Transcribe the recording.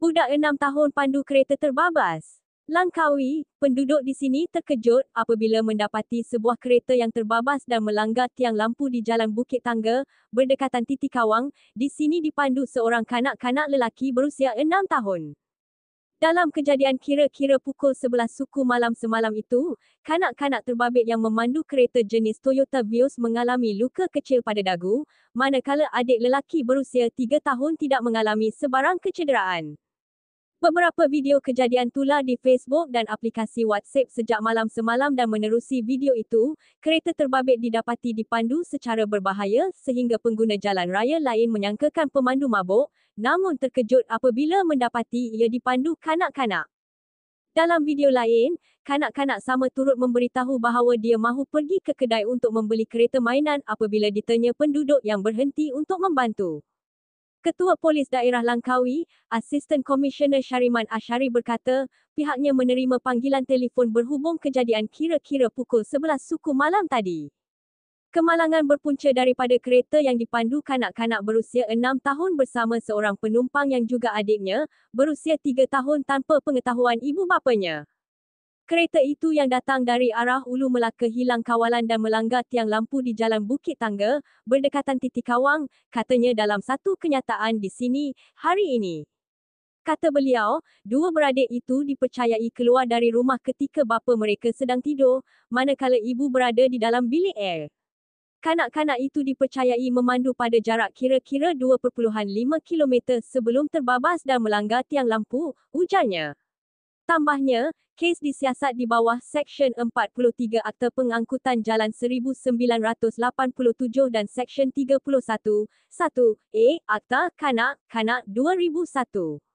budak enam tahun pandu kereta terbabas. Langkawi, penduduk di sini terkejut apabila mendapati sebuah kereta yang terbabas dan melanggar tiang lampu di jalan Bukit Tangga, berdekatan Titik Kawang, di sini dipandu seorang kanak-kanak lelaki berusia enam tahun. Dalam kejadian kira-kira pukul sebelas suku malam semalam itu, kanak-kanak terbabit yang memandu kereta jenis Toyota Vios mengalami luka kecil pada dagu, manakala adik lelaki berusia tiga tahun tidak mengalami sebarang kecederaan. Beberapa video kejadian tular di Facebook dan aplikasi WhatsApp sejak malam semalam dan menerusi video itu, kereta terbabit didapati dipandu secara berbahaya sehingga pengguna jalan raya lain menyangkakan pemandu mabuk, namun terkejut apabila mendapati ia dipandu kanak-kanak. Dalam video lain, kanak-kanak sama turut memberitahu bahawa dia mahu pergi ke kedai untuk membeli kereta mainan apabila ditanya penduduk yang berhenti untuk membantu. Ketua Polis Daerah Langkawi, Assistant Commissioner Syariman Ashari berkata, pihaknya menerima panggilan telefon berhubung kejadian kira-kira pukul 11 suku malam tadi. Kemalangan berpunca daripada kereta yang dipandu kanak-kanak berusia 6 tahun bersama seorang penumpang yang juga adiknya, berusia 3 tahun tanpa pengetahuan ibu bapanya. Kereta itu yang datang dari arah Ulu Melaka hilang kawalan dan melanggar tiang lampu di Jalan Bukit Tangga, berdekatan titik kawang, katanya dalam satu kenyataan di sini, hari ini. Kata beliau, dua beradik itu dipercayai keluar dari rumah ketika bapa mereka sedang tidur, manakala ibu berada di dalam bilik air. Kanak-kanak itu dipercayai memandu pada jarak kira-kira 2.5 km sebelum terbabas dan melanggar tiang lampu, ujarnya. Tambahnya, kes disiasat di bawah Seksyen 43 Akta Pengangkutan Jalan 1987 dan Seksyen 31, 1, A, Akta Kanak-Kanak 2001.